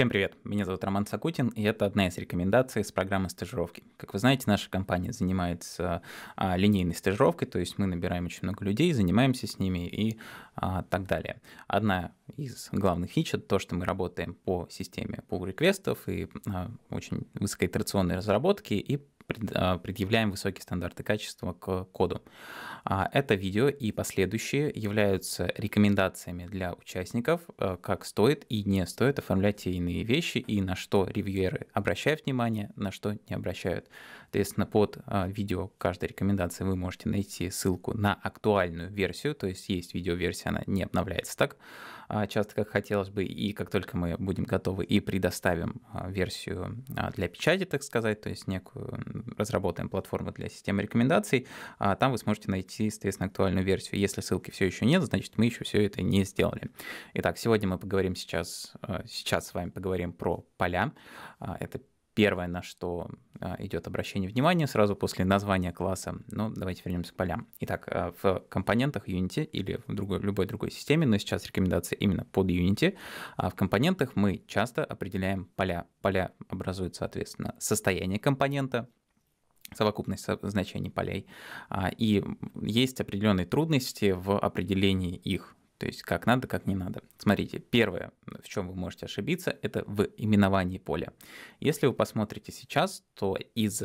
Всем привет! Меня зовут Роман Сакутин, и это одна из рекомендаций с программы стажировки. Как вы знаете, наша компания занимается а, линейной стажировкой, то есть мы набираем очень много людей, занимаемся с ними и а, так далее. Одна из главных фич — это то, что мы работаем по системе pull-реквестов и а, очень высокоитерационной разработки и а, предъявляем высокие стандарты качества к коду. А, это видео и последующие являются рекомендациями для участников, э, как стоит и не стоит оформлять те иные вещи, и на что ревьюеры обращают внимание, на что не обращают. Соответственно, под а, видео каждой рекомендации вы можете найти ссылку на актуальную версию, то есть есть видеоверсия, она не обновляется так а, часто, как хотелось бы, и как только мы будем готовы и предоставим а, версию для печати, так сказать, то есть некую разработаем платформу для системы рекомендаций, там вы сможете найти, соответственно, актуальную версию. Если ссылки все еще нет, значит, мы еще все это не сделали. Итак, сегодня мы поговорим сейчас, сейчас с вами поговорим про поля. Это первое, на что а, идет обращение внимания сразу после названия класса. Ну, давайте вернемся к полям. Итак, а, в компонентах Unity или в другой, любой другой системе, но сейчас рекомендация именно под Unity, а, в компонентах мы часто определяем поля. Поля образуют, соответственно, состояние компонента, совокупность значений полей. И есть определенные трудности в определении их то есть как надо, как не надо. Смотрите, первое, в чем вы можете ошибиться, это в именовании поля. Если вы посмотрите сейчас, то из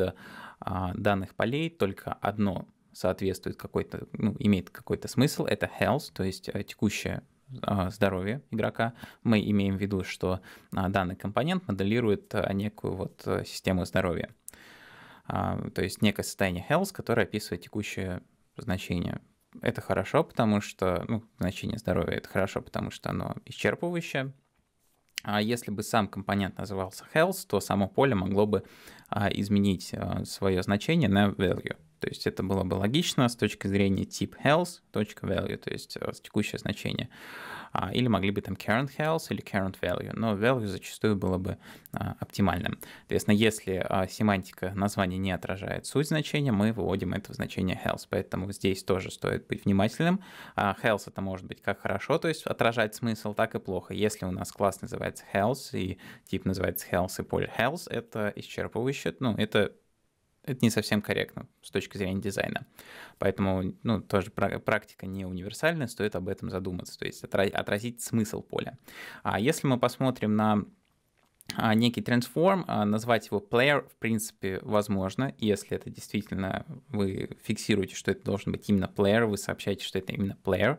а, данных полей только одно соответствует какой-то, ну, имеет какой-то смысл, это health, то есть э, текущее а, здоровье игрока. Мы имеем в виду, что а, данный компонент моделирует э, некую вот э, систему здоровья. А, то есть некое состояние health, которое описывает текущее значение это хорошо, потому что, ну, значение здоровья это хорошо, потому что оно исчерпывающее. А если бы сам компонент назывался health, то само поле могло бы а, изменить а, свое значение на value. То есть это было бы логично с точки зрения тип health, точка value, то есть э, текущее значение. А, или могли бы там current health или current value, но value зачастую было бы а, оптимальным. Соответственно, если а, семантика названия не отражает суть значения, мы выводим это в значение health, поэтому здесь тоже стоит быть внимательным. Health это может быть как хорошо, то есть отражать смысл, так и плохо. Если у нас класс называется health и тип называется health и поле health, это исчерпывающе, ну это это не совсем корректно с точки зрения дизайна. Поэтому, ну, тоже практика не универсальная, стоит об этом задуматься, то есть отразить смысл поля. А если мы посмотрим на а, некий transform, а, назвать его player в принципе возможно, если это действительно вы фиксируете, что это должен быть именно player, вы сообщаете, что это именно player,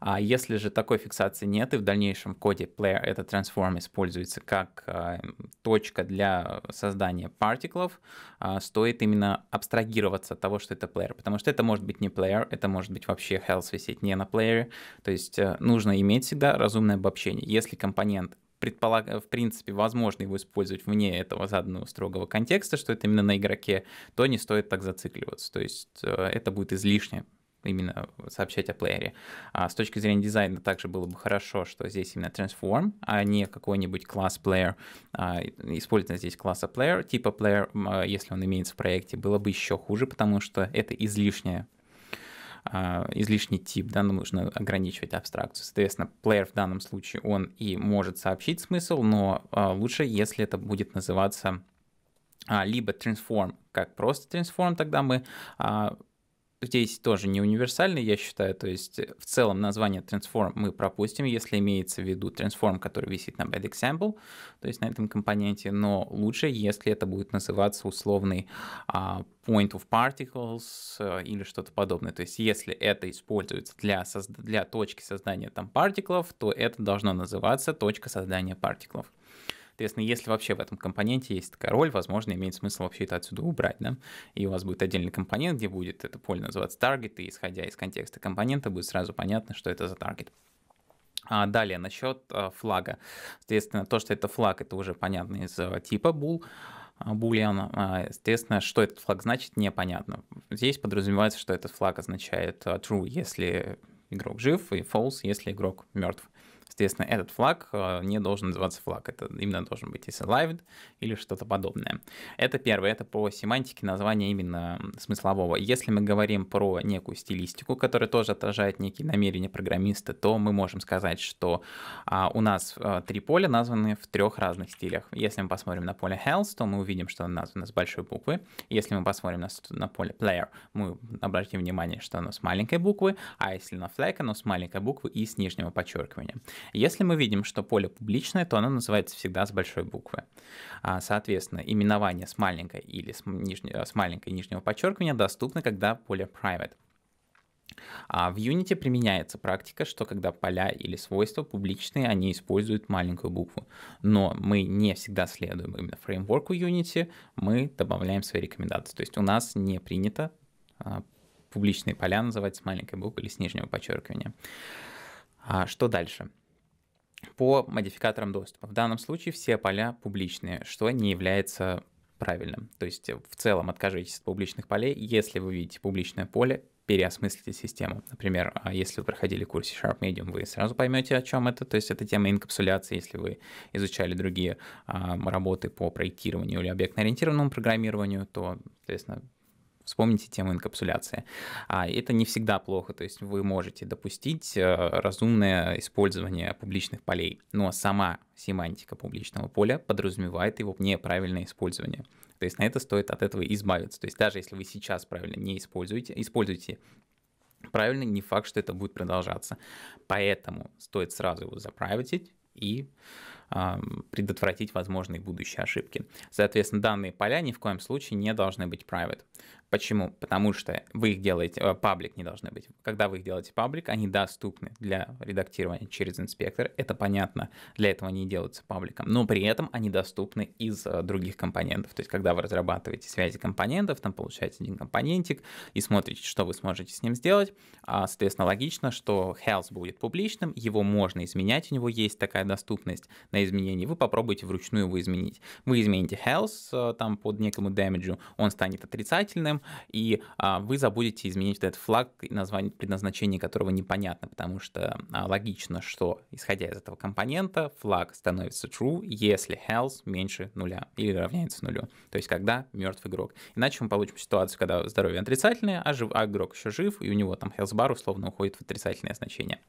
а если же такой фиксации нет, и в дальнейшем в коде player этот transform используется как э, точка для создания партиклов, э, стоит именно абстрагироваться от того, что это player, потому что это может быть не player, это может быть вообще health висеть не на player, то есть э, нужно иметь всегда разумное обобщение. Если компонент предполаг... в принципе, возможно его использовать вне этого заданного строгого контекста, что это именно на игроке, то не стоит так зацикливаться. То есть э, это будет излишне именно сообщать о плеере. А с точки зрения дизайна также было бы хорошо, что здесь именно transform, а не какой-нибудь класс player. А, использование здесь класса player, типа player, а, если он имеется в проекте, было бы еще хуже, потому что это излишнее а, излишний тип, да, нам нужно ограничивать абстракцию. Соответственно, player в данном случае, он и может сообщить смысл, но а, лучше, если это будет называться либо transform как просто transform, тогда мы здесь тоже не универсальный, я считаю, то есть э, в целом название transform мы пропустим, если имеется в виду transform, который висит на bad example, то есть на этом компоненте, но лучше, если это будет называться условный а, point of particles а, или что-то подобное, то есть если это используется для, для точки создания там партиклов, то это должно называться точка создания партиклов. Соответственно, если вообще в этом компоненте есть такая роль, возможно, имеет смысл вообще это отсюда убрать, да? И у вас будет отдельный компонент, где будет это поле называться target, и исходя из контекста компонента будет сразу понятно, что это за target. А далее, насчет а, флага. Соответственно, то, что это флаг, это уже понятно из э, типа bool boolean. Естественно, что этот флаг значит, непонятно. Здесь подразумевается, что этот флаг означает э, true, если игрок жив, и false, если игрок мертв. Соответственно, этот флаг э, не должен называться флаг, это именно должен быть если lived или что-то подобное. Это первое, это по семантике названия именно смыслового. Если мы говорим про некую стилистику, которая тоже отражает некие намерения программиста, то мы можем сказать, что а, у нас э, три поля названы в трех разных стилях. Если мы посмотрим на поле health, то мы увидим, что оно названо с большой буквы. Если мы посмотрим на, на поле player, мы обратим внимание, что оно с маленькой буквы, а если на flag, оно с маленькой буквы и с нижнего подчеркивания. Если мы видим, что поле публичное, то оно называется всегда с большой буквы. А, соответственно, именование с маленькой или с, нижнего, а, с маленькой нижнего подчеркивания доступно, когда поле private. А в Unity применяется практика, что когда поля или свойства публичные, они используют маленькую букву. Но мы не всегда следуем именно фреймворку Unity, мы добавляем свои рекомендации. То есть у нас не принято а, публичные поля называть с маленькой буквы или с нижнего подчеркивания. А что дальше? по модификаторам доступа. В данном случае все поля публичные, что не является правильным. То есть в целом откажитесь от публичных полей. Если вы видите публичное поле, переосмыслите систему. Например, а если вы проходили курс Sharp Medium, вы сразу поймете, о чем это. То есть это тема инкапсуляции, если вы изучали другие а, работы по проектированию или объектно-ориентированному программированию, то, соответственно, Вспомните тему инкапсуляции. А это не всегда плохо, то есть вы можете допустить э, разумное использование публичных полей, но сама семантика публичного поля подразумевает его неправильное использование. То есть на это стоит от этого избавиться. То есть даже если вы сейчас правильно не используете, используйте правильно, не факт, что это будет продолжаться. Поэтому стоит сразу его заправить и предотвратить возможные будущие ошибки. Соответственно, данные поля ни в коем случае не должны быть private. Почему? Потому что вы их делаете, э, паблик не должны быть. Когда вы их делаете паблик, они доступны для редактирования через инспектор. Это понятно, для этого они делаются пабликом. Но при этом они доступны из э, других компонентов. То есть, когда вы разрабатываете связи компонентов, там получаете один компонентик и смотрите, что вы сможете с ним сделать. А, соответственно, логично, что health будет публичным, его можно изменять, у него есть такая доступность на изменение, вы попробуйте вручную его изменить. Вы измените health э, там под некому damage, он станет отрицательным, и а, вы забудете изменить этот флаг, название, предназначение которого непонятно, потому что а, логично, что исходя из этого компонента, флаг становится true, если health меньше нуля или равняется нулю, то есть когда мертв игрок. Иначе мы получим ситуацию, когда здоровье отрицательное, а, жив, а игрок еще жив, и у него там health бар условно уходит в отрицательное значение.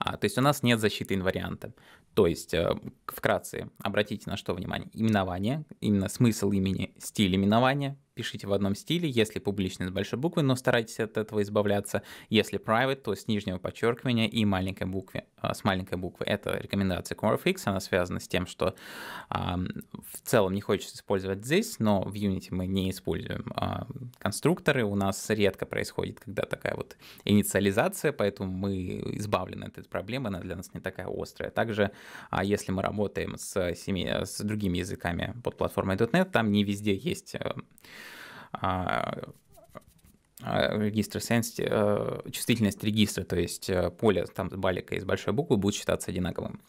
А, то есть у нас нет защиты инварианта. То есть, э, вкратце, обратите на что внимание. Именование, именно смысл имени, стиль именования, пишите в одном стиле, если публичный с большой буквы, но старайтесь от этого избавляться. Если private, то с нижнего подчеркивания и маленькой буквы. Э, с маленькой буквы это рекомендация CoreFX, она связана с тем, что в целом не хочется использовать здесь, но в Unity мы не используем а, конструкторы, у нас редко происходит, когда такая вот инициализация, поэтому мы избавлены от проблема, она для нас не такая острая. Также, а, если мы работаем с, семи, с другими языками под платформой .NET, там не везде есть э, а, а, регистр sensitive, э, чувствительность регистра, то есть э, поле там с балика из большой буквы будет считаться одинаковым.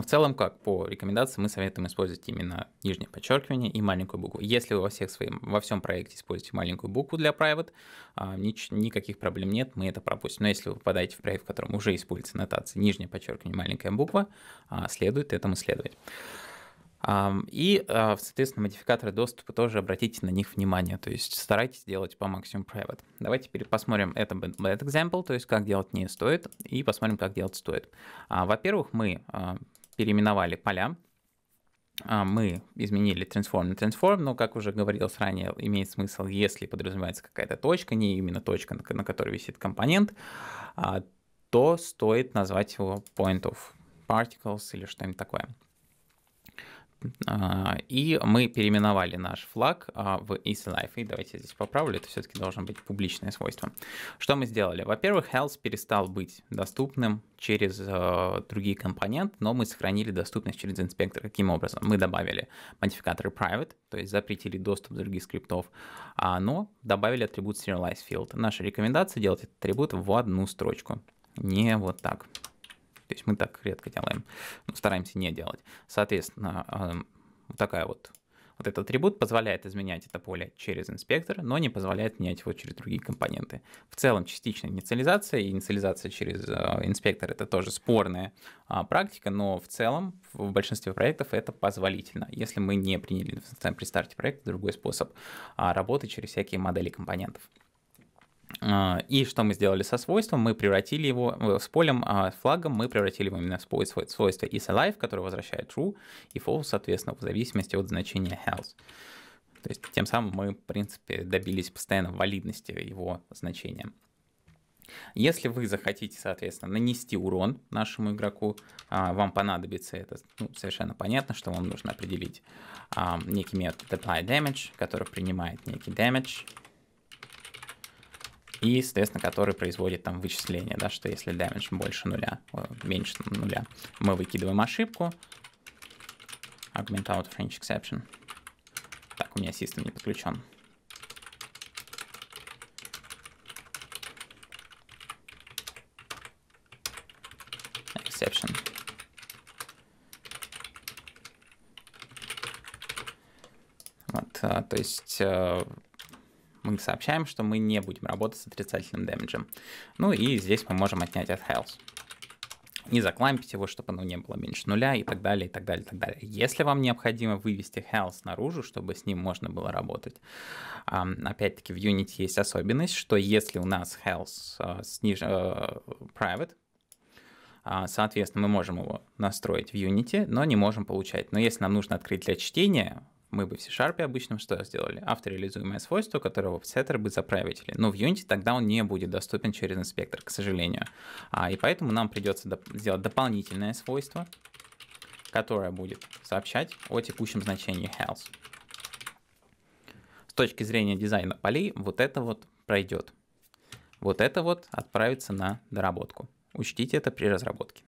В целом, как по рекомендации, мы советуем использовать именно нижнее подчеркивание и маленькую букву. Если вы во, всех своим, во всем проекте используете маленькую букву для private, а, нич, никаких проблем нет, мы это пропустим. Но если вы попадаете в проект, в котором уже используется нотация нижнее подчеркивание, маленькая буква, а, следует этому следовать. А, и, соответственно, модификаторы доступа тоже обратите на них внимание, то есть старайтесь делать по максимуму private. Давайте теперь посмотрим это bad example, то есть как делать не стоит, и посмотрим, как делать стоит. Во-первых, мы переименовали поля, а, мы изменили transform на transform, но, как уже говорилось ранее, имеет смысл, если подразумевается какая-то точка, не именно точка, на которой висит компонент, а, то стоит назвать его point of particles или что-нибудь такое. А, и мы переименовали наш флаг а, в EasyLife. И давайте здесь поправлю, это все-таки должно быть публичное свойство. Что мы сделали? Во-первых, Health перестал быть доступным через а, другие компоненты, но мы сохранили доступность через инспектор. Каким образом? Мы добавили модификаторы private, то есть запретили доступ других скриптов, но добавили атрибут serialize field. Наша рекомендация делать этот атрибут в одну строчку, не вот так. То есть мы так редко делаем, стараемся не делать. Соответственно, эм, вот такая вот вот этот атрибут позволяет изменять это поле через инспектор, но не позволяет менять его через другие компоненты. В целом частичная инициализация и инициализация через э, инспектор это тоже спорная а, практика, но в целом в большинстве проектов это позволительно, если мы не приняли при старте проекта другой способ а, работы через всякие модели компонентов. А, и что мы сделали со свойством? Мы превратили его э, с полем, а, с флагом мы превратили его именно в свойство isAlive, которое возвращает true, и false, соответственно, в зависимости от значения health. То есть тем самым мы, в принципе, добились постоянно валидности его значения. Если вы захотите, соответственно, нанести урон нашему игроку, а, вам понадобится это, ну, совершенно понятно, что вам нужно определить некий метод apply damage, который принимает некий damage, и, соответственно, который производит там вычисление, да, что если damage больше нуля, меньше нуля, мы выкидываем ошибку, augment out fringe exception. Так, у меня систем не подключен. Exception. Вот, а то есть э, мы сообщаем, что мы не будем работать с отрицательным дэмэджем. Ну и здесь мы можем отнять от health. Не заклампить его, чтобы оно не было меньше нуля и так далее, и так далее, и так далее. Если вам необходимо вывести health наружу, чтобы с ним можно было работать, опять-таки в Unity есть особенность, что если у нас health а, сниж... А, private, а, Соответственно, мы можем его настроить в Unity, но не можем получать. Но если нам нужно открыть для чтения, мы бы в C-Sharp обычно что сделали? Авториализуемое свойство, которого в сеттер бы заправили. Но в Unity тогда он не будет доступен через инспектор, к сожалению. А, и поэтому нам придется доп сделать дополнительное свойство, которое будет сообщать о текущем значении health. С точки зрения дизайна полей вот это вот пройдет. Вот это вот отправится на доработку. Учтите это при разработке.